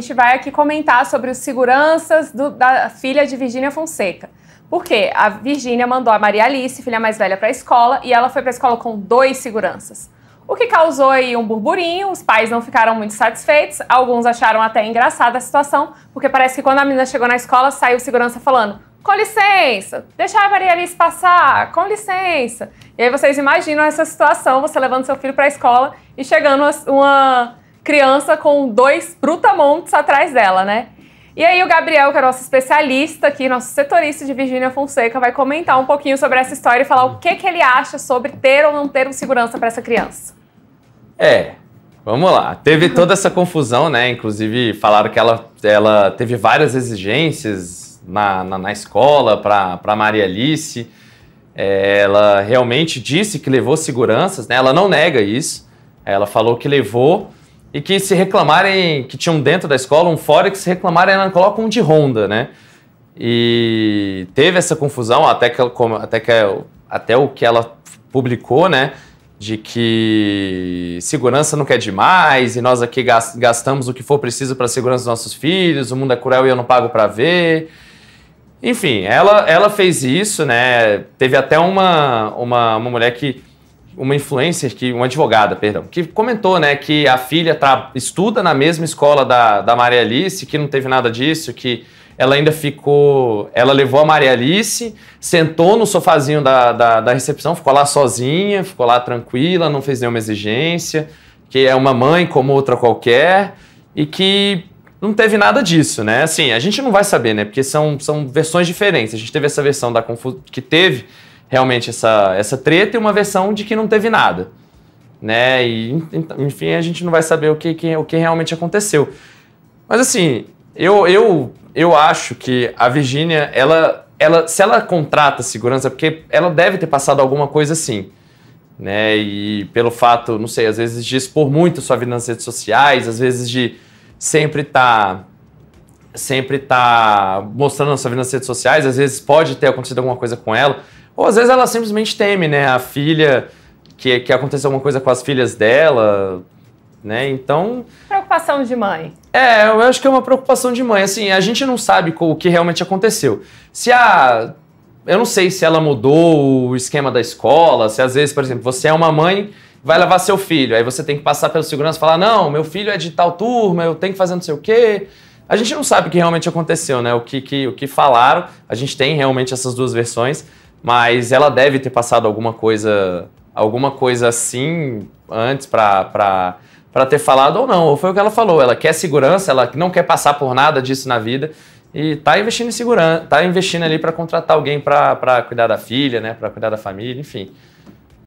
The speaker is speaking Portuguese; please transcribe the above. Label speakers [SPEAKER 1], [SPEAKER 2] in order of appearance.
[SPEAKER 1] gente vai aqui comentar sobre os seguranças do, da filha de Virgínia Fonseca. Por quê? A Virgínia mandou a Maria Alice, filha mais velha, para a escola e ela foi para a escola com dois seguranças. O que causou aí um burburinho, os pais não ficaram muito satisfeitos, alguns acharam até engraçada a situação, porque parece que quando a menina chegou na escola, saiu o segurança falando: com licença, deixa a Maria Alice passar, com licença. E aí vocês imaginam essa situação, você levando seu filho para a escola e chegando uma criança com dois brutamontes atrás dela, né? E aí o Gabriel, que é nosso especialista aqui, nosso setorista de Virgínia Fonseca, vai comentar um pouquinho sobre essa história e falar o que, que ele acha sobre ter ou não ter um segurança para essa criança.
[SPEAKER 2] É, vamos lá. Teve toda essa confusão, né? Inclusive falaram que ela, ela teve várias exigências na, na, na escola para Maria Alice. É, ela realmente disse que levou seguranças, né? Ela não nega isso. Ela falou que levou e que se reclamarem, que tinham dentro da escola um fora que se reclamarem, ela coloca um de Honda, né? E teve essa confusão até que, até que é até o que ela publicou, né? De que segurança não quer demais e nós aqui gastamos o que for preciso para a segurança dos nossos filhos, o mundo é cruel e eu não pago para ver. Enfim, ela, ela fez isso, né? Teve até uma, uma, uma mulher que uma influencer, que, uma advogada, perdão, que comentou né, que a filha tá, estuda na mesma escola da, da Maria Alice, que não teve nada disso, que ela ainda ficou. Ela levou a Maria Alice, sentou no sofazinho da, da, da recepção, ficou lá sozinha, ficou lá tranquila, não fez nenhuma exigência, que é uma mãe como outra qualquer, e que não teve nada disso, né? Assim, a gente não vai saber, né? Porque são, são versões diferentes. A gente teve essa versão da que teve realmente essa, essa treta e uma versão de que não teve nada. Né? E, enfim, a gente não vai saber o que, que o que realmente aconteceu. Mas assim, eu, eu, eu acho que a Virginia ela, ela, se ela contrata segurança, porque ela deve ter passado alguma coisa assim. Né? E pelo fato, não sei, às vezes de expor muito sua vida nas redes sociais, às vezes de sempre estar. Tá sempre tá mostrando a sua vida nas redes sociais, às vezes pode ter acontecido alguma coisa com ela. Ou às vezes ela simplesmente teme, né? A filha, que, que aconteça alguma coisa com as filhas dela, né? Então.
[SPEAKER 1] Preocupação de mãe.
[SPEAKER 2] É, eu acho que é uma preocupação de mãe. Assim, a gente não sabe o que realmente aconteceu. Se a. Eu não sei se ela mudou o esquema da escola, se às vezes, por exemplo, você é uma mãe, vai levar seu filho, aí você tem que passar pelo segurança e falar: não, meu filho é de tal turma, eu tenho que fazer não sei o quê. A gente não sabe o que realmente aconteceu, né? O que, que, o que falaram. A gente tem realmente essas duas versões. Mas ela deve ter passado alguma coisa, alguma coisa assim antes para para ter falado ou não. Ou foi o que ela falou. Ela quer segurança, ela não quer passar por nada disso na vida e tá investindo em segurança, tá investindo ali para contratar alguém para cuidar da filha, né, para cuidar da família, enfim.